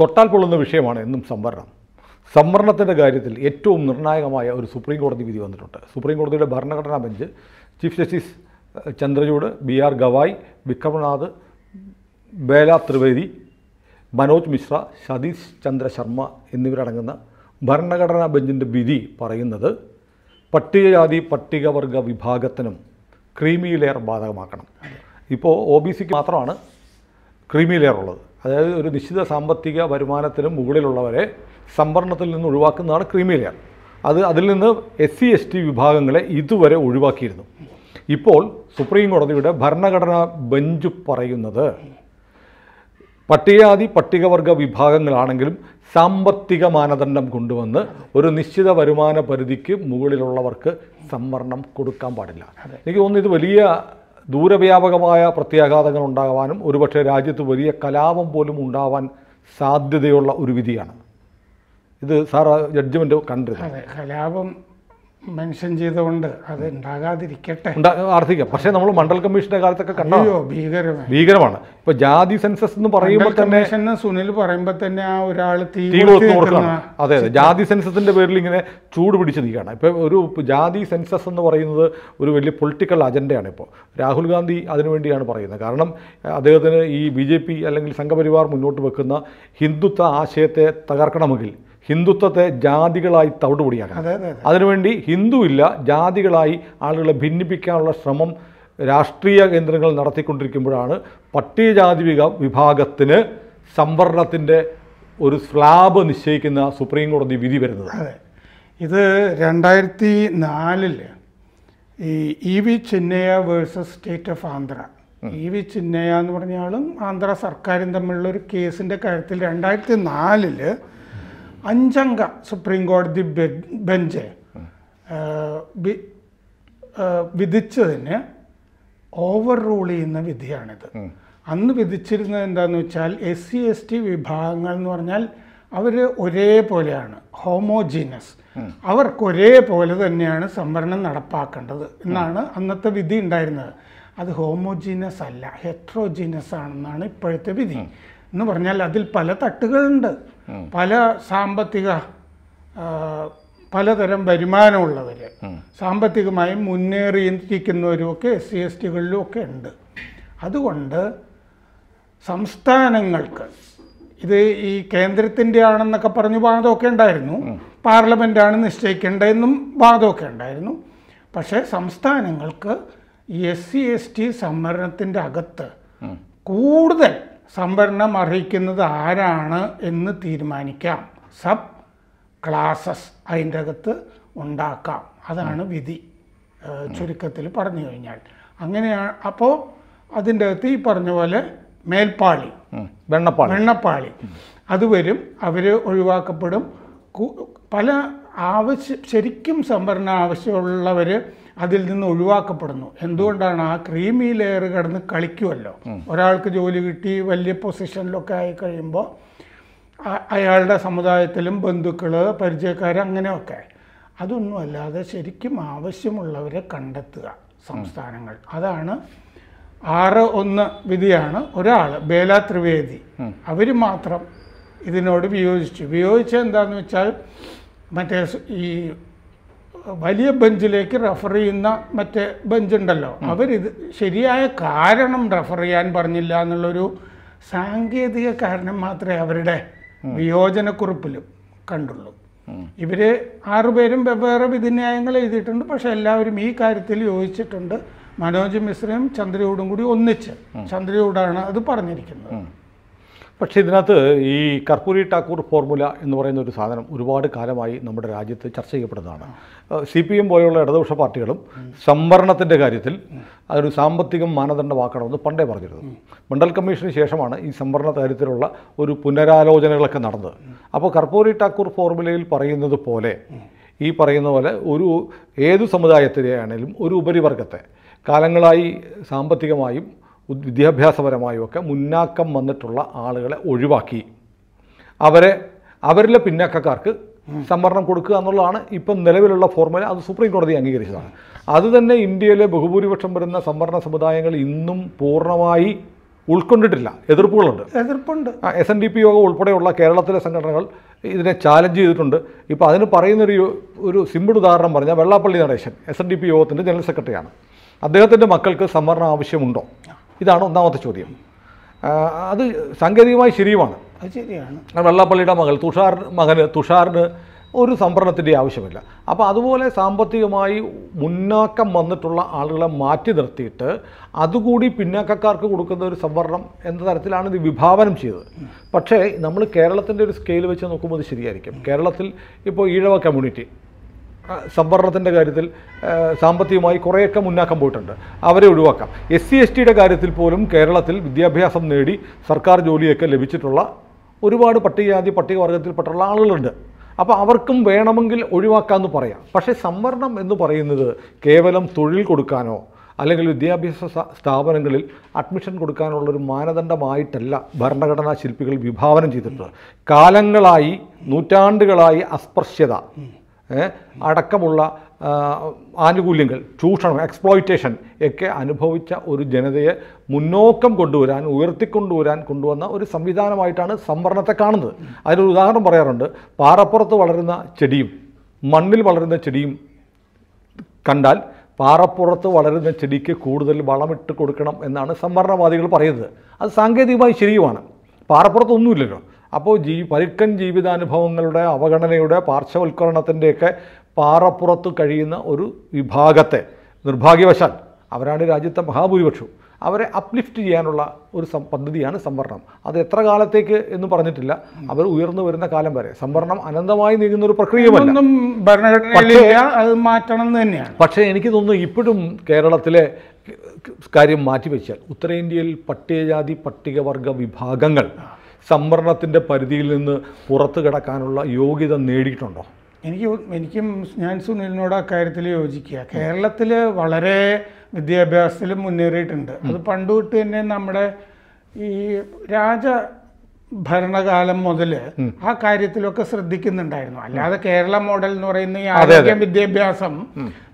തൊട്ടാൽ പൊള്ളുന്ന വിഷയമാണ് എന്നും സംവരണം സംവരണത്തിൻ്റെ കാര്യത്തിൽ ഏറ്റവും നിർണായകമായ ഒരു സുപ്രീം കോടതി വിധി വന്നിട്ടുണ്ട് സുപ്രീം കോടതിയുടെ ഭരണഘടനാ bench chief justice Chandrachud B R Gavai Vikram Nath Bela Trivedi Manoj Mishra Satish Chandra Sharma എന്നിവരടങ്ങുന്ന ഭരണഘടനാ ബെഞ്ചിൻ്റെ വിധി പറയുന്നത് പട്ടികജാതി പട്ടികവർഗ വിഭാഗത്തിനും ക്രീമി ലെയർ ബാധകമാക്കണം ഇപ്പോൾ ഒ ബി സിക്ക് മാത്രമാണ് ക്രീമി ലെയർ ഉള്ളത് അതായത് ഒരു നിശ്ചിത സാമ്പത്തിക വരുമാനത്തിന് മുകളിലുള്ളവരെ സംവരണത്തിൽ നിന്ന് ഒഴിവാക്കുന്നതാണ് ക്രീമിലെയർ അത് അതിൽ നിന്ന് എസ് സി എസ് ടി വിഭാഗങ്ങളെ ഇതുവരെ ഒഴിവാക്കിയിരുന്നു ഇപ്പോൾ സുപ്രീം കോടതിയുടെ ഭരണഘടനാ ബെഞ്ച് പറയുന്നത് പട്ടികാതി പട്ടികവർഗ വിഭാഗങ്ങളാണെങ്കിലും സാമ്പത്തിക മാനദണ്ഡം കൊണ്ടുവന്ന് ഒരു നിശ്ചിത വരുമാന പരിധിക്ക് മുകളിലുള്ളവർക്ക് സംവരണം കൊടുക്കാൻ പാടില്ല എനിക്ക് തോന്നുന്നു ഇത് വലിയ ദൂരവ്യാപകമായ പ്രത്യാഘാതങ്ങൾ ഉണ്ടാകാനും ഒരുപക്ഷെ രാജ്യത്ത് വലിയ കലാപം പോലും ഉണ്ടാവാൻ സാധ്യതയുള്ള ഒരു വിധിയാണ് ഇത് സാർ ജഡ്ജ്മെൻ്റ് കണ്ടത് കലാപം മെൻഷൻ ചെയ്തുകൊണ്ട് അത് ഉണ്ടാകാതിരിക്കട്ടെ പ്രാർത്ഥിക്കാം പക്ഷേ നമ്മൾ മണ്ഡൽ കമ്മീഷന്റെ കാലത്തൊക്കെ കണ്ടോ ഭീകരമാണ് ഭീകരമാണ് ഇപ്പൊ ജാതി സെൻസസ് എന്ന് പറയുമ്പോൾ തന്നെ സുനിൽ പറയുമ്പോൾ തന്നെ ആ ഒരാൾ തീ അതെ അതെ ജാതി സെൻസസിന്റെ പേരിൽ ഇങ്ങനെ ചൂട് പിടിച്ച് നിൽക്കുകയാണ് ഇപ്പൊ ഒരു ജാതി സെൻസസ് എന്ന് പറയുന്നത് ഒരു വലിയ പൊളിറ്റിക്കൽ അജണ്ടയാണ് ഇപ്പോൾ രാഹുൽ ഗാന്ധി അതിനുവേണ്ടിയാണ് പറയുന്നത് കാരണം അദ്ദേഹത്തിന് ഈ ബി അല്ലെങ്കിൽ സംഘപരിവാർ മുന്നോട്ട് വെക്കുന്ന ഹിന്ദുത്വ ആശയത്തെ തകർക്കണമെങ്കിൽ ഹിന്ദുത്വത്തെ ജാതികളായി തവിടുപൊടിയാക്കാം അതിനുവേണ്ടി ഹിന്ദു ഇല്ല ജാതികളായി ആളുകളെ ഭിന്നിപ്പിക്കാനുള്ള ശ്രമം രാഷ്ട്രീയ കേന്ദ്രങ്ങൾ നടത്തിക്കൊണ്ടിരിക്കുമ്പോഴാണ് പട്ടികജാതി വിഭാഗത്തിന് സംവരണത്തിൻ്റെ ഒരു സ്ലാബ് നിശ്ചയിക്കുന്ന സുപ്രീം കോടതി വിധി വരുന്നത് അതെ ഇത് രണ്ടായിരത്തി നാലിൽ ഈ E V Chinnaiah versus state of Andhra E V Chinnaiah എന്ന് പറഞ്ഞാലും ആന്ധ്ര സർക്കാരും തമ്മിലുള്ള ഒരു കേസിൻ്റെ കാര്യത്തിൽ രണ്ടായിരത്തി നാലിൽ അഞ്ചംഗ സുപ്രീം കോടതി ബെഞ്ച് വിധിച്ചതിന് ഓവർ റൂൾ ചെയ്യുന്ന വിധിയാണിത് അന്ന് വിധിച്ചിരുന്നത് എന്താന്ന് വെച്ചാൽ എസ് സി എസ് ടി വിഭാഗങ്ങൾ എന്ന് പറഞ്ഞാൽ അവർ ഒരേപോലെയാണ് ഹോമോജീനസ് അവർക്ക് ഒരേപോലെ തന്നെയാണ് സംവരണം നടപ്പാക്കേണ്ടത് എന്നാണ് അന്നത്തെ വിധി ഉണ്ടായിരുന്നത് അത് ഹോമോജീനസ് അല്ല ഹെട്രോജീനസ് ആണെന്നാണ് ഇപ്പോഴത്തെ വിധി എന്ന് പറഞ്ഞാൽ അതിൽ പല തട്ടുകളുണ്ട് പല സാമ്പത്തിക പലതരം വരുമാനമുള്ളവർ സാമ്പത്തികമായി മുന്നേറിയിരിക്കുന്നവരുമൊക്കെ എസ് സി എസ് ടികളിലും ഒക്കെ ഉണ്ട് അതുകൊണ്ട് സംസ്ഥാനങ്ങൾക്ക് ഇത് ഈ കേന്ദ്രത്തിൻ്റെ ആണെന്നൊക്കെ പറഞ്ഞ് വാദമൊക്കെ ഉണ്ടായിരുന്നു പാർലമെൻറ്റാണ് നിശ്ചയിക്കേണ്ടതെന്നും വാദമൊക്കെ ഉണ്ടായിരുന്നു പക്ഷേ സംസ്ഥാനങ്ങൾക്ക് എസ് സി എസ് ടി സംവരണത്തിൻ്റെ അകത്ത് കൂടുതൽ സംവരണം അർഹിക്കുന്നത് ആരാണ് എന്ന് തീരുമാനിക്കാം സബ് ക്ലാസസ് അതിൻ്റെ അകത്ത് ഉണ്ടാക്കാം അതാണ് വിധി ചുരുക്കത്തിൽ പറഞ്ഞു കഴിഞ്ഞാൽ അങ്ങനെയാണ് അപ്പോൾ അതിൻ്റെ അകത്ത് ഈ പറഞ്ഞ പോലെ മേൽപ്പാളി വെണ്ണപ്പാളി വെണ്ണപ്പാളി അതുവരും അവർ ഒഴിവാക്കപ്പെടും പല ആവശ്യ ശരിക്കും സംഭരണം ആവശ്യമുള്ളവർ അതിൽ നിന്ന് ഒഴിവാക്കപ്പെടുന്നു എന്തുകൊണ്ടാണ് ആ ക്രീമി ലെയർ കിടന്ന് കളിക്കുമല്ലോ ഒരാൾക്ക് ജോലി കിട്ടി വലിയ പൊസിഷനിലൊക്കെ ആയി കഴിയുമ്പോൾ അയാളുടെ സമുദായത്തിലും ബന്ധുക്കൾ പരിചയക്കാർ അങ്ങനെയൊക്കെ അതൊന്നും അല്ലാതെ ശരിക്കും ആവശ്യമുള്ളവരെ കണ്ടെത്തുക സംസ്ഥാനങ്ങൾ അതാണ് ആറ് ഒന്ന് വിധിയാണ് ഒരാൾ ബേല ത്രിവേദി അവർ മാത്രം ഇതിനോട് വിയോജിച്ചു വിയോജിച്ചത് എന്താണെന്ന് വെച്ചാൽ മറ്റേ ഈ വലിയ ബെഞ്ചിലേക്ക് റെഫർ ചെയ്യുന്ന മറ്റേ ബെഞ്ചുണ്ടല്ലോ അവരിത് ശരിയായ കാരണം റെഫർ ചെയ്യാൻ പറഞ്ഞില്ല എന്നുള്ളൊരു സാങ്കേതിക കാരണം മാത്രമേ അവരുടെ വിയോജനക്കുറിപ്പിലും കണ്ടുള്ളൂ ഇവര് ആറുപേരും വെവ്വേറെ വിധിന്യായങ്ങൾ എഴുതിയിട്ടുണ്ട് പക്ഷേ എല്ലാവരും ഈ കാര്യത്തിൽ യോജിച്ചിട്ടുണ്ട് മനോജ് മിശ്രയും ചന്ദ്രയൂടും കൂടി ഒന്നിച്ച് ചന്ദ്രയൂടാണ് അത് പറഞ്ഞിരിക്കുന്നത് പക്ഷേ ഇതിനകത്ത് ഈ കർപ്പൂരി ടാക്കൂർ ഫോർമുല എന്ന് പറയുന്ന ഒരു സാധനം ഒരുപാട് കാലമായി നമ്മുടെ രാജ്യത്ത് ചർച്ച ചെയ്യപ്പെടുന്നതാണ് സി പി എം പോലെയുള്ള ഇടതുപക്ഷ പാർട്ടികളും സംവരണത്തിൻ്റെ കാര്യത്തിൽ അതൊരു സാമ്പത്തികം മാനദണ്ഡമാക്കണമെന്ന് പണ്ടേ പറഞ്ഞിരുന്നു മണ്ഡൽ കമ്മീഷന് ശേഷമാണ് ഈ സംവരണ കാര്യത്തിലുള്ള ഒരു പുനരാലോചനകളൊക്കെ നടന്നത് അപ്പോൾ കർപ്പൂരി ടാക്കൂർ ഫോർമുലയിൽ പറയുന്നത് പോലെ ഈ പറയുന്ന പോലെ ഒരു ഏതു സമുദായത്തിലെ ആണെങ്കിലും ഒരു ഉപരിവർഗത്തെ കാലങ്ങളായി സാമ്പത്തികമായും വിദ്യാഭ്യാസപരമായും ഒക്കെ മുന്നാക്കം വന്നിട്ടുള്ള ആളുകളെ ഒഴിവാക്കി അവരെ അവരിലെ പിന്നാക്കക്കാർക്ക് സംവരണം കൊടുക്കുക എന്നുള്ളതാണ് ഇപ്പം നിലവിലുള്ള ഫോർമുല അത് സുപ്രീം കോടതി അംഗീകരിച്ചതാണ് അതുതന്നെ ഇന്ത്യയിലെ ബഹുഭൂരിപക്ഷം വരുന്ന സംവരണ സമുദായങ്ങൾ ഇന്നും പൂർണ്ണമായി ഉൾക്കൊണ്ടിട്ടില്ല എതിർപ്പുകളുണ്ട് എതിർപ്പുണ്ട് എസ് എൻ ഡി പി യോഗം ഉൾപ്പെടെയുള്ള കേരളത്തിലെ സംഘടനകൾ ഇതിനെ ചാലഞ്ച് ചെയ്തിട്ടുണ്ട് ഇപ്പോൾ അതിന് പറയുന്നൊരു ഒരു സിമ്പിൾ ഉദാഹരണം പറഞ്ഞാൽ Vellappally Natesan S N D P യോഗത്തിൻ്റെ ജനറൽ സെക്രട്ടറിയാണ് അദ്ദേഹത്തിൻ്റെ മക്കൾക്ക് സംവരണം ആവശ്യമുണ്ടോ ഇതാണ് ഒന്നാമത്തെ ചോദ്യം അത് സാങ്കേതികമായി ശരിയുമാണ് അത് ശരിയാണ് വെള്ളാപ്പള്ളിയുടെ മകൾ തുഷാർ മകന് തുഷാറിന് ഒരു സംഭരണത്തിൻ്റെ ആവശ്യമില്ല അപ്പോൾ അതുപോലെ സാമ്പത്തികമായി മുന്നാക്കം വന്നിട്ടുള്ള ആളുകളെ മാറ്റി നിർത്തിയിട്ട് അതുകൂടി പിന്നാക്കക്കാർക്ക് കൊടുക്കുന്ന ഒരു സംവരണം എന്ന തരത്തിലാണ് ഇത് വിഭാവനം ചെയ്തത് പക്ഷേ നമ്മൾ കേരളത്തിൻ്റെ ഒരു സ്കെയിൽ വെച്ച് നോക്കുമ്പോൾ അത് ശരിയായിരിക്കും കേരളത്തിൽ ഇപ്പോൾ ഈഴവ കമ്മ്യൂണിറ്റി സംവരണത്തിൻ്റെ കാര്യത്തിൽ സാമ്പത്തികമായി കുറേയൊക്കെ മുന്നാക്കം പോയിട്ടുണ്ട് അവരെ ഒഴിവാക്കാം എസ് സി എസ് ടിയുടെ കാര്യത്തിൽ പോലും കേരളത്തിൽ വിദ്യാഭ്യാസം നേടി സർക്കാർ ജോലിയൊക്കെ ലഭിച്ചിട്ടുള്ള ഒരുപാട് പട്ടികജാതി പട്ടികവർഗത്തിൽപ്പെട്ടുള്ള ആളുകളുണ്ട് അപ്പോൾ അവർക്കും വേണമെങ്കിൽ ഒഴിവാക്കാമെന്ന് പറയാം പക്ഷേ സംവരണം എന്ന് പറയുന്നത് കേവലം തൊഴിൽ കൊടുക്കാനോ അല്ലെങ്കിൽ വിദ്യാഭ്യാസ സ്ഥാപനങ്ങളിൽ അഡ്മിഷൻ കൊടുക്കാനുള്ള ഒരു മാനദണ്ഡമായിട്ടല്ല ഭരണഘടനാ ശില്പികൾ വിഭാവനം ചെയ്തിട്ടുള്ളത് കാലങ്ങളായി നൂറ്റാണ്ടുകളായി അസ്പൃശ്യത അടക്കമുള്ള ആനുകൂല്യങ്ങൾ ചൂഷണം എക്സ്പ്ലോയിറ്റേഷൻ ഒക്കെ അനുഭവിച്ച ഒരു ജനതയെ മുന്നോക്കം കൊണ്ടുവരാൻ ഉയർത്തിക്കൊണ്ടുവരാൻ കൊണ്ടുവന്ന ഒരു സംവിധാനമായിട്ടാണ് സംവരണത്തെ കാണുന്നത് അതിനൊരു ഉദാഹരണം പറയാറുണ്ട് പാറപ്പുറത്ത് വളരുന്ന ചെടിയും മണ്ണിൽ വളരുന്ന ചെടിയും കണ്ടാൽ പാറപ്പുറത്ത് വളരുന്ന ചെടിക്ക് കൂടുതൽ വളമിട്ട് കൊടുക്കണം എന്നാണ് സംവരണവാദികൾ പറയുന്നത് അത് സാങ്കേതികമായി ശരിയുമാണ് പാറപ്പുറത്തൊന്നുമില്ലല്ലോ അപ്പോൾ ജീ പരുക്കൻ ജീവിതാനുഭവങ്ങളുടെ അവഗണനയുടെ പാർശ്വവൽക്കരണത്തിൻ്റെയൊക്കെ പാറപ്പുറത്ത് കഴിയുന്ന ഒരു വിഭാഗത്തെ നിർഭാഗ്യവശാൽ അവരാണ് രാജ്യത്തെ മഹാഭൂരിപക്ഷവും അവരെ അപ്ലിഫ്റ്റ് ചെയ്യാനുള്ള ഒരു പദ്ധതിയാണ് സംവരണം അത് എത്ര കാലത്തേക്ക് എന്ന് പറഞ്ഞിട്ടില്ല അവർ ഉയർന്നു വരുന്ന കാലം വരെ സംവരണം അനന്തമായി നീങ്ങുന്ന ഒരു പ്രക്രിയ പക്ഷേ എനിക്ക് തോന്നുന്നു ഇപ്പോഴും കേരളത്തിലെ കാര്യം മാറ്റിവെച്ചാൽ ഉത്തരേന്ത്യയിൽ പട്ടികജാതി പട്ടികവർഗ വിഭാഗങ്ങൾ സംവരണത്തിൻ്റെ പരിധിയിൽ നിന്ന് പുറത്തു കിടക്കാനുള്ള യോഗ്യത നേടിയിട്ടുണ്ടോ എനിക്ക് എനിക്കും ഞാൻ സുനിലിനോട് അക്കാര്യത്തിൽ യോജിക്കുക കേരളത്തിൽ വളരെ വിദ്യാഭ്യാസത്തിൽ മുന്നേറിയിട്ടുണ്ട് അത് പണ്ട് തൊട്ട് തന്നെ നമ്മുടെ ഈ രാജ ഭരണകാലം മുതൽ ആ കാര്യത്തിലൊക്കെ ശ്രദ്ധിക്കുന്നുണ്ടായിരുന്നു അല്ലാതെ കേരള മോഡൽ എന്ന് പറയുന്ന ഈ ആരോഗ്യ വിദ്യാഭ്യാസം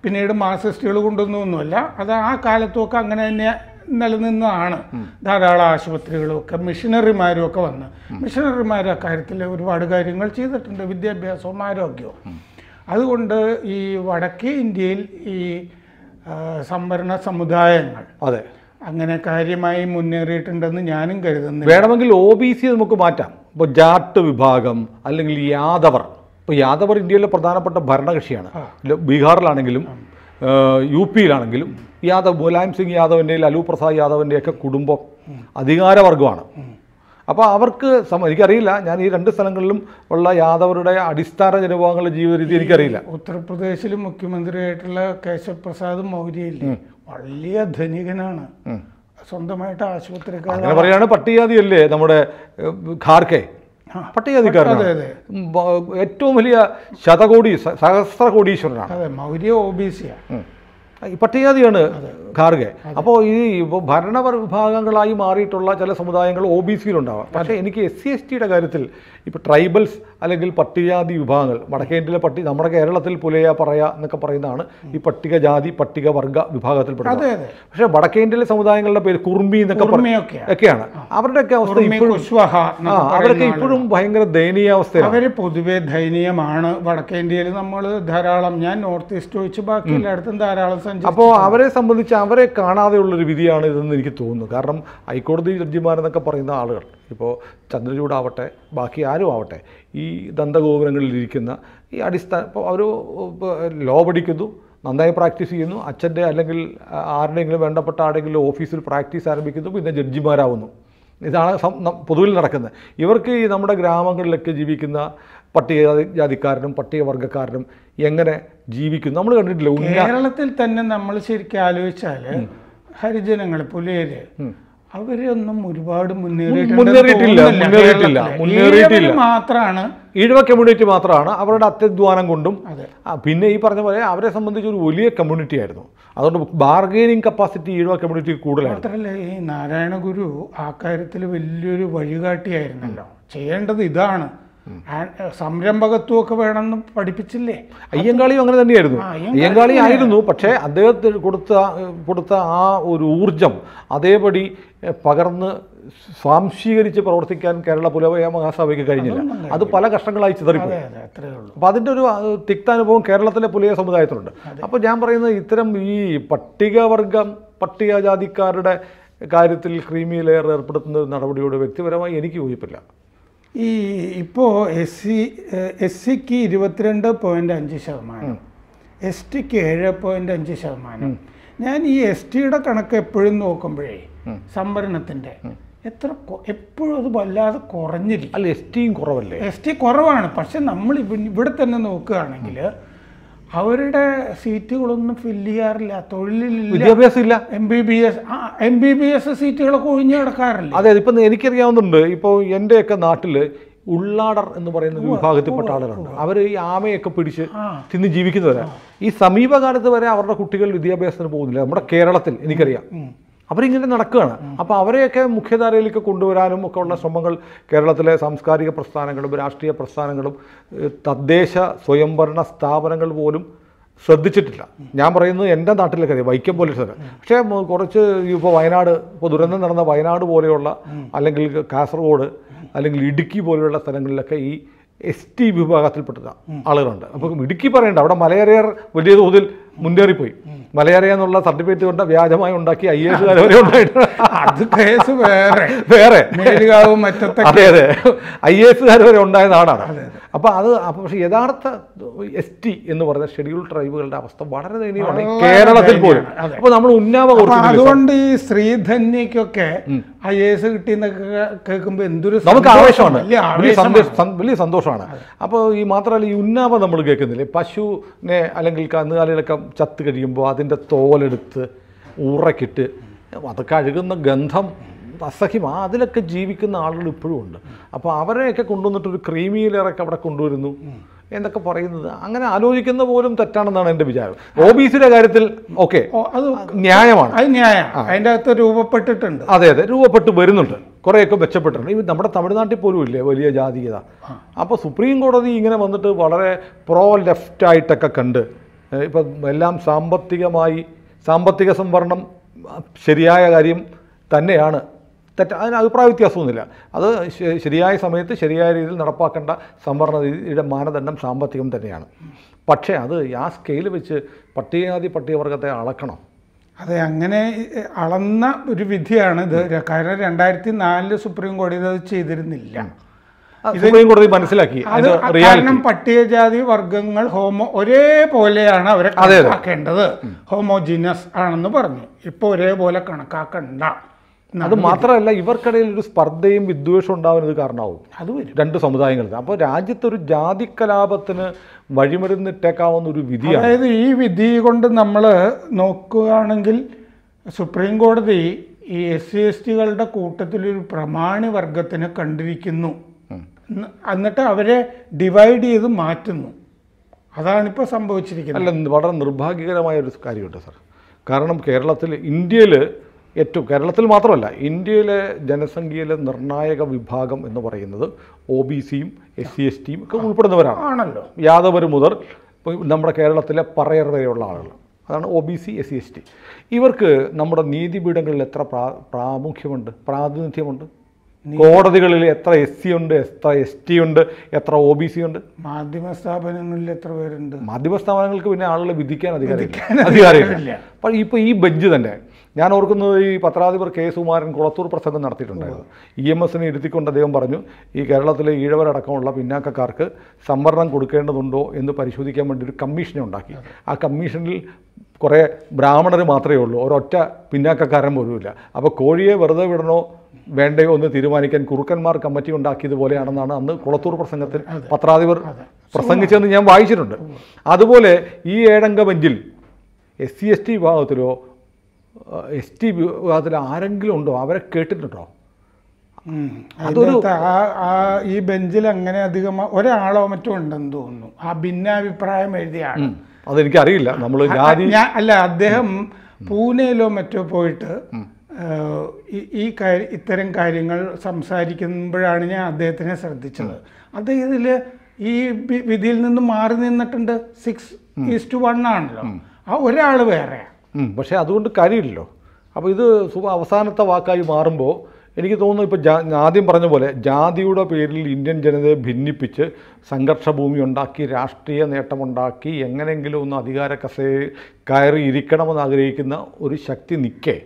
പിന്നീട് മാർസിസ്റ്റുകൾ കൊണ്ടുവന്നൊന്നുമല്ല അത് ആ കാലത്തൊക്കെ അങ്ങനെ തന്നെ നിലനിന്നതാണ് ധാരാളം ആശുപത്രികളും ഒക്കെ മിഷനറിമാരും ഒക്കെ വന്ന് മിഷനറിമാർ അക്കാര്യത്തിൽ ഒരുപാട് കാര്യങ്ങൾ ചെയ്തിട്ടുണ്ട് വിദ്യാഭ്യാസവും ആരോഗ്യവും അതുകൊണ്ട് ഈ വടക്കേ ഇന്ത്യയിൽ ഈ സംവരണ സമുദായങ്ങൾ അതെ അങ്ങനെ കാര്യമായി മുന്നേറിയിട്ടുണ്ടെന്ന് ഞാനും കരുതുന്നു വേണമെങ്കിൽ ഒ ബി സി നമുക്ക് മാറ്റാം ഇപ്പോൾ ജാട്ട് വിഭാഗം അല്ലെങ്കിൽ യാദവർ ഇപ്പോൾ യാദവർ ഇന്ത്യയിലെ പ്രധാനപ്പെട്ട ഭരണകക്ഷിയാണ് ബീഹാറിലാണെങ്കിലും യു പിയിലാണെങ്കിലും യാദവ് മുലായം സിംഗ് യാദവിൻ്റെ അലു പ്രസാദ് യാദവിൻ്റെ ഒക്കെ കുടുംബം അധികാരവർഗമാണ് അപ്പോൾ അവർക്ക് എനിക്കറിയില്ല ഞാൻ ഈ രണ്ട് സ്ഥലങ്ങളിലും ഉള്ള യാദവരുടെ അടിസ്ഥാന ജനവിഭാഗങ്ങളുടെ രീതി എനിക്കറിയില്ല ഉത്തർപ്രദേശിൽ മുഖ്യമന്ത്രിയായിട്ടുള്ള കേശവ് പ്രസാദ് മൗര്യയില്ലേ വലിയ ധനികനാണ് സ്വന്തമായിട്ട് ആശുപത്രി അങ്ങനെ പറയാണ് അല്ലേ നമ്മുടെ ഖാർക്കെ പട്ടികജാതിക്കാരനാണ് ഏറ്റവും വലിയ ശതകോടി സഹസ്ര കോടീശ്വരനാണ് അതെ മൗര്യ ഒ ബി സിയാണ് പട്ടികജാതിയാണ് ഖാർഗെ അപ്പോൾ ഈ ഭരണവർ വിഭാഗങ്ങളായി മാറിയിട്ടുള്ള ചില സമുദായങ്ങൾ ഒ ബി സിയിലുണ്ടാവാം പക്ഷേ എനിക്ക് എസ് സി എസ് ടിയുടെ കാര്യത്തിൽ ഇപ്പോൾ ട്രൈബൽസ് അല്ലെങ്കിൽ പട്ടികജാതി വിഭാഗങ്ങൾ വടക്കേന്ത്യയിലെ പട്ടി നമ്മുടെ കേരളത്തിൽ പുലയ പറയ എന്നൊക്കെ പറയുന്നതാണ് ഈ പട്ടികജാതി പട്ടികവർഗ വിഭാഗത്തിൽപ്പെട്ടത് പക്ഷേ വടക്കേന്ത്യയിലെ സമുദായങ്ങളുടെ പേര് കുർമി എന്നൊക്കെ ഒക്കെയാണ് അവരുടെയൊക്കെ അവസ്ഥ ഇപ്പോഴും അവരൊക്കെ ഇപ്പോഴും ഭയങ്കര ദയനീയ അവസ്ഥയാണ് അവർ പൊതുവെ ദയനീയമാണ് വടക്കേന്ത്യയിൽ നമ്മൾ ധാരാളം ഞാൻ നോർത്ത് ഈസ്റ്റ് ഒഴിച്ച് ബാക്കി എല്ലായിടത്തും ധാരാളം അപ്പോൾ അവരെ സംബന്ധിച്ച് അവരെ കാണാതെയുള്ളൊരു വിധിയാണ് ഇതെന്ന് എനിക്ക് തോന്നുന്നു കാരണം ഹൈക്കോടതി ജഡ്ജിമാരെന്നൊക്കെ പറയുന്ന ആളുകൾ ഇപ്പോൾ ചന്ദ്രചൂടാവട്ടെ ബാക്കി ആരും ആവട്ടെ ഈ ദന്തഗോപുരങ്ങളിലിരിക്കുന്ന ഈ അടിസ്ഥാന ഇപ്പോൾ അവർ ലോ പഠിക്കുന്നു നന്നായി പ്രാക്ടീസ് ചെയ്യുന്നു അച്ഛൻ്റെ അല്ലെങ്കിൽ ആരുടെയെങ്കിലും വേണ്ടപ്പെട്ട ആരുടെങ്കിലും ഓഫീസിൽ പ്രാക്ടീസ് ആരംഭിക്കുന്നു പിന്നെ ജഡ്ജിമാരാവുന്നു ഇതാണ് പൊതുവിൽ നടക്കുന്നത് ഇവർക്ക് ഈ നമ്മുടെ ഗ്രാമങ്ങളിലൊക്കെ ജീവിക്കുന്ന പട്ടിക ജാതിക്കാരനും പട്ടികവർഗ്ഗക്കാരനും എങ്ങനെ ജീവിക്കുന്നു നമ്മൾ കണ്ടിട്ടില്ല കേരളത്തിൽ തന്നെ നമ്മൾ ശരിക്കും ആലോചിച്ചാൽ ഹരിജനങ്ങൾ പുലേര് അവരൊന്നും ഒരുപാട് മുന്നേറിയിട്ടില്ല മുന്നേറിയിട്ടില്ല മുന്നേറിയിട്ടില്ല മാത്രമാണ് ഈഴവ കമ്മ്യൂണിറ്റി മാത്രമാണ് അവരുടെ അത്യധ്വാനം കൊണ്ടും പിന്നെ ഈ പറഞ്ഞ പോലെ അവരെ സംബന്ധിച്ച് ഒരു വലിയ കമ്മ്യൂണിറ്റി ആയിരുന്നു അതുകൊണ്ട് ബാർഗെയിനിങ് കപ്പാസിറ്റി ഈഴവ കമ്മ്യൂണിറ്റി കൂടുതലാണ് മാത്രമല്ല ഈ നാരായണ ഗുരു ആ കാര്യത്തിൽ വലിയൊരു വഴികാട്ടിയായിരുന്നല്ലോ ചെയ്യേണ്ടത് ഇതാണ് സംരംഭകത്വമൊക്കെ വേണമെന്ന് പഠിപ്പിച്ചില്ലേ അയ്യങ്കാളിയും അങ്ങനെ തന്നെയായിരുന്നു അയ്യങ്കാളി ആയിരുന്നു പക്ഷേ അദ്ദേഹത്തിന് കൊടുത്ത കൊടുത്ത ആ ഒരു ഊർജം അതേപടി പകർന്ന് സ്വാംശീകരിച്ച് പ്രവർത്തിക്കാൻ കേരള പുലവയ മഹാസഭയ്ക്ക് കഴിഞ്ഞില്ല അത് പല കഷ്ടങ്ങളായി ചിതറിപ്പോയി അപ്പോൾ അതിൻ്റെ ഒരു തിക്താനുഭവം കേരളത്തിലെ പുലയ സമുദായത്തിലുണ്ട് അപ്പോൾ ഞാൻ പറയുന്നത് ഇത്തരം ഈ പട്ടികവർഗം പട്ടികജാതിക്കാരുടെ കാര്യത്തിൽ ക്രീമി ലെയർ ഏർപ്പെടുത്തുന്ന നടപടിയോട് വ്യക്തിപരമായി എനിക്ക് യോജിപ്പില്ല ഈ ഇപ്പോൾ എസ് സി എസ് സിക്ക് ഇരുപത്തിരണ്ട് പോയിൻ്റ് അഞ്ച് ശതമാനം എസ് ടിക്ക് ഏഴ് പോയിൻ്റ് അഞ്ച് ശതമാനം ഞാൻ ഈ എസ് ടിയുടെ കണക്ക് എപ്പോഴും നോക്കുമ്പോഴേ സംവരണത്തിൻ്റെ എത്ര എപ്പോഴും അത് വല്ലാതെ കുറഞ്ഞിരിക്കും അല്ല എസ് ടിയും കുറവല്ലേ എസ് ടി കുറവാണ് പക്ഷെ നമ്മൾ ഇവിടെ തന്നെ നോക്കുകയാണെങ്കിൽ അവരുടെ സീറ്റുകളൊന്നും ഫില്ല് ചെയ്യാറില്ല തൊഴിലില്ല വിദ്യാഭ്യാസം ഇല്ല M B B S M B B S സീറ്റുകളൊക്കെ ഒഴിഞ്ഞു കിടക്കാറില്ല അതെ ഇപ്പം എനിക്കറിയാവുന്നുണ്ട് ഇപ്പോൾ എൻ്റെയൊക്കെ നാട്ടിൽ ഉള്ളാടർ എന്ന് പറയുന്ന വിഭാഗത്തിൽപ്പെട്ട ആളുകളുണ്ട് അവർ ഈ ആമയൊക്കെ പിടിച്ച് തിന്ന് ജീവിക്കുന്നവരാണ് ഈ സമീപകാലത്ത് വരെ അവരുടെ കുട്ടികൾ വിദ്യാഭ്യാസത്തിന് പോകുന്നില്ല നമ്മുടെ കേരളത്തിൽ എനിക്കറിയാം അവരിങ്ങനെ നടക്കുകയാണ് അപ്പോൾ അവരെയൊക്കെ മുഖ്യധാരയിലേക്ക് കൊണ്ടുവരാനും ഒക്കെ ഉള്ള ശ്രമങ്ങൾ കേരളത്തിലെ സാംസ്കാരിക പ്രസ്ഥാനങ്ങളും രാഷ്ട്രീയ പ്രസ്ഥാനങ്ങളും തദ്ദേശ സ്വയംഭരണ സ്ഥാപനങ്ങൾ പോലും ശ്രദ്ധിച്ചിട്ടില്ല ഞാൻ പറയുന്നത് എൻ്റെ നാട്ടിലെ കാര്യം വൈക്കം പോലീസ് പക്ഷേ കുറച്ച് ഇപ്പോൾ വയനാട് ഇപ്പോൾ ദുരന്തം നടന്ന വയനാട് പോലെയുള്ള അല്ലെങ്കിൽ കാസർഗോഡ് അല്ലെങ്കിൽ ഇടുക്കി പോലെയുള്ള സ്ഥലങ്ങളിലൊക്കെ ഈ എസ് ടി വിഭാഗത്തിൽപ്പെട്ട ആളുകളുണ്ട് അപ്പോൾ ഇടുക്കി പറയണ്ട അവിടെ മലയേറിയർ വലിയ തോതിൽ മുന്നേറിപ്പോയി മലയാളിയെന്നുള്ള സർട്ടിഫിക്കറ്റ് കൊണ്ട് വ്യാജമായി ഉണ്ടാക്കി ഐ എസ് വരെ ഉണ്ടായിട്ടുണ്ട് അത് കേസ് വേറെ വേറെ അതെ അതെ ഐ എസ് വരെ ഉണ്ടായതാണ് അതെ അപ്പോൾ അത് പക്ഷേ യഥാർത്ഥ എസ് ടി എന്ന് പറഞ്ഞ ഷെഡ്യൂൾ ട്രൈബുകളുടെ അവസ്ഥ വളരെ ദയനീയമാണ് കേരളത്തിൽ പോലും അപ്പോൾ നമ്മൾ ഉന്നാവ അതുകൊണ്ട് ഈ ശ്രീധന്യക്കൊക്കെ ഐ എ എസ് കിട്ടിയെന്നൊക്കെ കേൾക്കുമ്പോൾ എന്തൊരു നമുക്ക് ആവേശമാണ് വലിയ സന്തോഷമാണ് അപ്പോൾ ഈ മാത്രമല്ല ഈ ഉന്നാവ നമ്മൾ കേൾക്കുന്നില്ലേ പശുവിനെ അല്ലെങ്കിൽ കന്നുകാലികളൊക്കെ ചത്ത് കഴിയുമ്പോൾ അതിൻ്റെ തോലെടുത്ത് ഊറക്കിട്ട് അത് കഴുകുന്ന ഗന്ധം അസഹ്യമാണ് അതിലൊക്കെ ജീവിക്കുന്ന ആളുകൾ ഇപ്പോഴും ഉണ്ട് അപ്പോൾ അവരെയൊക്കെ കൊണ്ടുവന്നിട്ടൊരു ക്രീമിയിലറൊക്കെ അവിടെ കൊണ്ടുവരുന്നു എന്നൊക്കെ പറയുന്നത് അങ്ങനെ ആലോചിക്കുന്ന പോലും തെറ്റാണെന്നാണ് എൻ്റെ വിചാരം ഒ ബി സിയുടെ കാര്യത്തിൽ ഓക്കെ അത് ന്യായമാണ് അത് ന്യായം അതിൻ്റെ അകത്ത് രൂപപ്പെട്ടിട്ടുണ്ട് അതെ അതെ രൂപപ്പെട്ട് വരുന്നുണ്ട് കുറേയൊക്കെ മെച്ചപ്പെട്ടിട്ടുണ്ട് ഇത് നമ്മുടെ തമിഴ്നാട്ടിൽ പോലും ഇല്ലേ വലിയ ജാതീയത അപ്പോൾ സുപ്രീം കോടതി ഇങ്ങനെ വന്നിട്ട് വളരെ പ്രോ ലെഫ്റ്റ് ആയിട്ടൊക്കെ കണ്ട് ഇപ്പം എല്ലാം സാമ്പത്തികമായി സാമ്പത്തിക സംവരണം ശരിയായ കാര്യം തന്നെയാണ് തെറ്റ അതിന് അഭിപ്രായ വ്യത്യാസമൊന്നുമില്ല അത് ശരിയായ സമയത്ത് ശരിയായ രീതിയിൽ നടപ്പാക്കേണ്ട സംവരണ രീതിയുടെ മാനദണ്ഡം സാമ്പത്തികം തന്നെയാണ് പക്ഷേ അത് ആ സ്കെയിൽ വെച്ച് പട്ടികജാതി പട്ടികവർഗത്തെ അളക്കണം അതെ അങ്ങനെ അളന്ന ഒരു വിധിയാണ് ഇത് കാരണം രണ്ടായിരത്തി നാലില് സുപ്രീം കോടതി അത് ചെയ്തിരുന്നില്ല സുപ്രീം കോടതി മനസ്സിലാക്കി അത് കാരണം പട്ടികജാതി വർഗങ്ങൾ ഹോമോ ഒരേപോലെയാണ് അവരെ കണക്കാക്കേണ്ടത് ഹോമോജീനസ് ആണെന്ന് പറഞ്ഞു ഇപ്പോൾ ഒരേപോലെ കണക്കാക്കണ്ട അത് മാത്രമല്ല ഇവർക്കിടയിൽ ഒരു സ്പർദ്ധയും വിദ്വേഷവും ഉണ്ടാവാൻ ഇത് കാരണമാവും അത് രണ്ട് സമുദായങ്ങൾക്ക് അപ്പോൾ രാജ്യത്ത് ഒരു ജാതി കലാപത്തിന് വഴിമരുന്നിട്ടേക്കാവുന്ന ഒരു വിധിയാണ് അതായത് ഈ വിധി കൊണ്ട് നമ്മൾ നോക്കുകയാണെങ്കിൽ സുപ്രീം കോടതി ഈ എസ് സി എസ് ടികളുടെ കൂട്ടത്തിലൊരു പ്രമാണി വർഗത്തിനെ കണ്ടിരിക്കുന്നു എന്നിട്ട് അവരെ ഡിവൈഡ് ചെയ്ത് മാറ്റുന്നു അതാണിപ്പോൾ സംഭവിച്ചിരിക്കുന്നത് അല്ല വളരെ നിർഭാഗ്യകരമായ ഒരു കാര്യമുണ്ട് സാർ കാരണം കേരളത്തിൽ ഇന്ത്യയിൽ ഏറ്റവും കേരളത്തിൽ മാത്രമല്ല ഇന്ത്യയിലെ ജനസംഖ്യയിലെ നിർണായക വിഭാഗം എന്ന് പറയുന്നത് ഒ ബി സിയും എസ് സി എസ് ടിയും ഒക്കെ ഉൾപ്പെടുന്നവരാണ് ആണല്ലോ യാദവർ മുതൽ നമ്മുടെ കേരളത്തിലെ പറയർ വരെയുള്ള ആളുകൾ അതാണ് O B C S C S T ഇവർക്ക് നമ്മുടെ നീതിപീഠങ്ങളിൽ എത്ര പ്രാ പ്രാമുഖ്യമുണ്ട് പ്രാതിനിധ്യമുണ്ട് കോടതികളിൽ എത്ര എസ് സി ഉണ്ട് എത്ര എസ് ടി ഉണ്ട് എത്ര ഒ ബി സി ഉണ്ട് മാധ്യമ സ്ഥാപനങ്ങളിൽ എത്ര പേരുണ്ട് മാധ്യമ സ്ഥാപനങ്ങൾക്ക് പിന്നെ ആളുകളെ വിധിക്കാൻ അധികാരമില്ല അധികാരമില്ല ഇപ്പം ഈ ബെഞ്ച് തന്നെ ഞാൻ ഓർക്കുന്നത് ഈ പത്രാധിപർ കെ സുമാരൻ കുളത്തൂർ പ്രസംഗം നടത്തിയിട്ടുണ്ടായിരുന്നു ഇ എം എസിനെ ഇരുത്തിക്കൊണ്ട് അദ്ദേഹം പറഞ്ഞു ഈ കേരളത്തിലെ ഈഴവരടക്കമുള്ള പിന്നാക്കക്കാർക്ക് സംവരണം കൊടുക്കേണ്ടതുണ്ടോ എന്ന് പരിശോധിക്കാൻ വേണ്ടി ഒരു കമ്മീഷനെ ഉണ്ടാക്കി ആ കമ്മീഷനിൽ കുറേ ബ്രാഹ്മണർ മാത്രമേ ഉള്ളൂ ഒരൊറ്റ പിന്നാക്കക്കാരൻ പോലുമില്ല അപ്പോൾ കോഴിയെ വെറുതെ വിടണോ വേണ്ടയോ എന്ന് തീരുമാനിക്കാൻ കുറുക്കന്മാർ കമ്മിറ്റി ഉണ്ടാക്കിയതുപോലെയാണെന്നാണ് അന്ന് കുളത്തൂർ പ്രസംഗത്തിൽ പത്രാധിപർ പ്രസംഗിച്ചതെന്ന് ഞാൻ വായിച്ചിട്ടുണ്ട് അതുപോലെ ഈ ഏഴംഗ ബെഞ്ചിൽ എസ് സി എസ് ടി വിഭാഗത്തിലോ എസ് ടി വിഭാഗത്തിൽ ആരെങ്കിലും ഉണ്ടോ അവരെ കേട്ടിട്ടുണ്ടോ അതൊരു ഈ ബെഞ്ചിൽ അങ്ങനെ അധികം ഒരാളോ മറ്റോ ഉണ്ടെന്ന് തോന്നുന്നു ആ ഭിന്നാഭിപ്രായം എഴുതിയാണ് അതെനിക്ക് അറിയില്ല നമ്മൾ അല്ല അദ്ദേഹം പൂനെയിലോ മറ്റോ പോയിട്ട് ഈ കാര്യം ഇത്തരം കാര്യങ്ങൾ സംസാരിക്കുമ്പോഴാണ് ഞാൻ അദ്ദേഹത്തിനെ ശ്രദ്ധിച്ചത് അത് ഇതിൽ ഈ വിധിയിൽ നിന്ന് മാറി നിന്നിട്ടുണ്ട് സിക്സ് ഈസ്റ്റ് വൺ ആണല്ലോ ആ ഒരാൾ വേറെയാണ് പക്ഷേ അതുകൊണ്ട് കാര്യമില്ലല്ലോ അപ്പോൾ ഇത് അവസാനത്തെ വാക്കായി മാറുമ്പോൾ എനിക്ക് തോന്നുന്നു ഇപ്പോൾ ജാ ആദ്യം പറഞ്ഞ പോലെ ജാതിയുടെ പേരിൽ ഇന്ത്യൻ ജനതയെ ഭിന്നിപ്പിച്ച് സംഘർഷഭൂമി ഉണ്ടാക്കി രാഷ്ട്രീയ നേട്ടമുണ്ടാക്കി എങ്ങനെയെങ്കിലും ഒന്ന് അധികാര കസയെ കയറി ഇരിക്കണമെന്ന് ആഗ്രഹിക്കുന്ന ഒരു ശക്തി നിൽക്കേ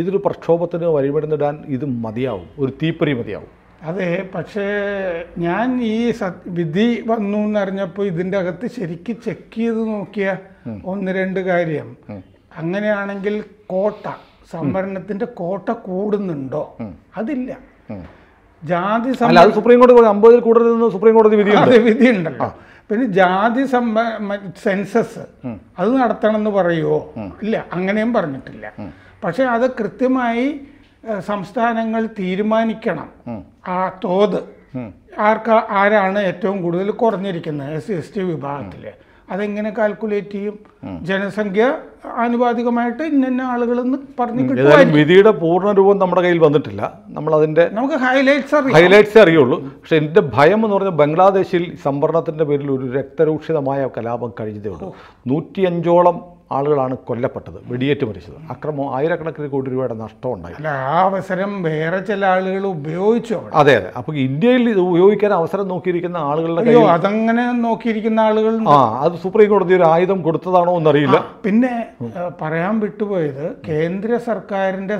ഇതൊരു പ്രക്ഷോഭത്തിന് വഴിമരുന്നിടാൻ ഇത് മതിയാവും ഒരു തീപ്പറി മതിയാവും അതെ പക്ഷേ ഞാൻ ഈ വിധി വന്നു എന്നറിഞ്ഞപ്പോൾ ഇതിൻ്റെ അകത്ത് ശരിക്കും ചെക്ക് ചെയ്ത് നോക്കിയ ഒന്ന് രണ്ട് കാര്യം അങ്ങനെയാണെങ്കിൽ കോട്ട സംവരണത്തിന്റെ കോട്ട കൂടുന്നുണ്ടോ അതില്ല ജാതി അത് സുപ്രീം കോടതി അമ്പതിൽ കൂടരുതെന്ന് സുപ്രീം കോടതി വിധി വിധി ഉണ്ടല്ലോ പിന്നെ ജാതി സംബ സെൻസസ് അത് നടത്തണമെന്ന് പറയുമോ ഇല്ല അങ്ങനെയും പറഞ്ഞിട്ടില്ല പക്ഷെ അത് കൃത്യമായി സംസ്ഥാനങ്ങൾ തീരുമാനിക്കണം ആ തോത് ആർക്ക ആരാണ് ഏറ്റവും കൂടുതൽ കുറഞ്ഞിരിക്കുന്നത് എസ് സി എസ് ടി വിഭാഗത്തിൽ അതെങ്ങനെ കാൽക്കുലേറ്റ് ചെയ്യും ജനസംഖ്യ ആനുപാതികമായിട്ട് ഇന്ന ആളുകൾ പറഞ്ഞു വിധിയുടെ പൂർണ്ണ രൂപം നമ്മുടെ കയ്യിൽ വന്നിട്ടില്ല നമ്മൾ അതിന്റെ നമുക്ക് ഹൈലൈറ്റ്സ് ഹൈലൈറ്റ്സ് അറിയുള്ളൂ പക്ഷെ എന്റെ ഭയം എന്ന് പറഞ്ഞാൽ ബംഗ്ലാദേശിൽ സംവരണത്തിന്റെ പേരിൽ ഒരു രക്തരൂക്ഷിതമായ കലാപം കഴിഞ്ഞതേ ഉള്ളൂ നൂറ്റിയഞ്ചോളം ആളുകളാണ് കൊല്ലപ്പെട്ടത് വെടിയേറ്റ് മരിച്ചത് അക്രമം ആയിരക്കണക്കിന് കോടി രൂപയുടെ നഷ്ടം ഉണ്ടായി അല്ല ആ അവസരം വേറെ ചില ആളുകൾ ഉപയോഗിച്ചു അതെ അതെ അപ്പോൾ ഇന്ത്യയിൽ ഇത് ഉപയോഗിക്കാൻ അവസരം നോക്കിയിരിക്കുന്ന ആളുകളുടെ അതങ്ങനെ നോക്കിയിരിക്കുന്ന ആളുകൾ ആ അത് സുപ്രീം കോടതി ഒരു ആയുധം കൊടുത്തതാണോ എന്നറിയില്ല പിന്നെ പറയാൻ വിട്ടുപോയത് കേന്ദ്ര സർക്കാരിന്റെ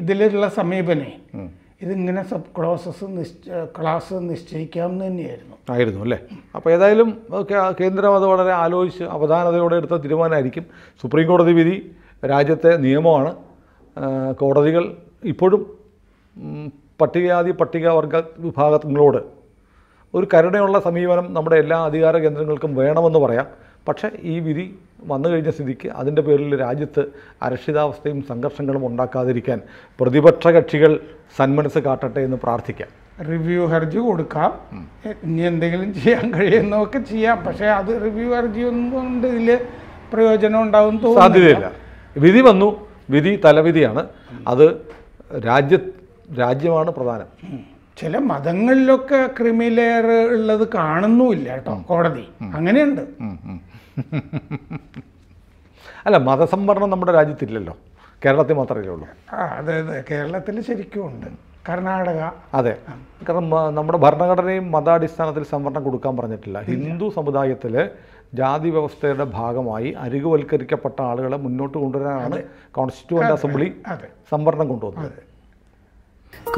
ഇതിലുള്ള സമീപനം ഇതിങ്ങനെ സബ് ക്ലോസസ് നിശ്ച ക്ലാസ് നിശ്ചയിക്കാം എന്ന് തന്നെയായിരുന്നു ആയിരുന്നു അല്ലേ അപ്പോൾ ഏതായാലും കേന്ദ്രം അത് വളരെ ആലോചിച്ച് അവധാനതയോടെ എടുത്ത തീരുമാനമായിരിക്കും സുപ്രീം കോടതി വിധി രാജ്യത്തെ നിയമമാണ് കോടതികൾ ഇപ്പോഴും പട്ടികജാതി പട്ടികവർഗ വിഭാഗങ്ങളോട് ഒരു കരുണയുള്ള സമീപനം നമ്മുടെ എല്ലാ അധികാര കേന്ദ്രങ്ങൾക്കും വേണമെന്ന് പറയാം പക്ഷേ ഈ വിധി വന്നു കഴിഞ്ഞ സ്ഥിതിക്ക് അതിൻ്റെ പേരിൽ രാജ്യത്ത് അരക്ഷിതാവസ്ഥയും സംഘർഷങ്ങളും ഉണ്ടാക്കാതിരിക്കാൻ പ്രതിപക്ഷ കക്ഷികൾ സന്മനസ് കാട്ടട്ടെ എന്ന് പ്രാർത്ഥിക്കാം റിവ്യൂ ഹർജി കൊടുക്കാം ഇനി എന്തെങ്കിലും ചെയ്യാൻ കഴിയുന്നതൊക്കെ ചെയ്യാം പക്ഷേ അത് റിവ്യൂ ഹർജി ഒന്നും ഇതിൽ പ്രയോജനം ഉണ്ടാവും സാധ്യതയില്ല വിധി വന്നു വിധി തലവിധിയാണ് അത് രാജ്യ രാജ്യമാണ് പ്രധാനം ചില മതങ്ങളിലൊക്കെ ക്രിമിലെയർ ഉള്ളത് കാണുന്നുമില്ല കേട്ടോ കോടതി അങ്ങനെയുണ്ട് അല്ല മതസംവരണം നമ്മുടെ രാജ്യത്തില്ലല്ലോ കേരളത്തിൽ മാത്രമേ ഉള്ളൂ അതെ അതെ കേരളത്തിൽ ശരിക്കും ഉണ്ട് കർണാടക അതെ കാരണം നമ്മുടെ ഭരണഘടനയും മതാടിസ്ഥാനത്തിൽ സംവരണം കൊടുക്കാൻ പറഞ്ഞിട്ടില്ല ഹിന്ദു സമുദായത്തിൽ ജാതി വ്യവസ്ഥയുടെ ഭാഗമായി അരികുവൽക്കരിക്കപ്പെട്ട ആളുകളെ മുന്നോട്ട് കൊണ്ടുവരാനാണ് കോൺസ്റ്റിറ്റ്യൂവൻ്റ് അസംബ്ലി സംവരണം കൊണ്ടുവന്നത്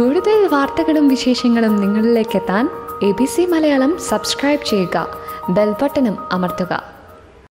കൂടുതൽ വാർത്തകളും വിശേഷങ്ങളും നിങ്ങളിലേക്ക് എത്താൻ A B C Malayalam subscribe ചെയ്യുക ബെൽബട്ടനും അമർത്തുക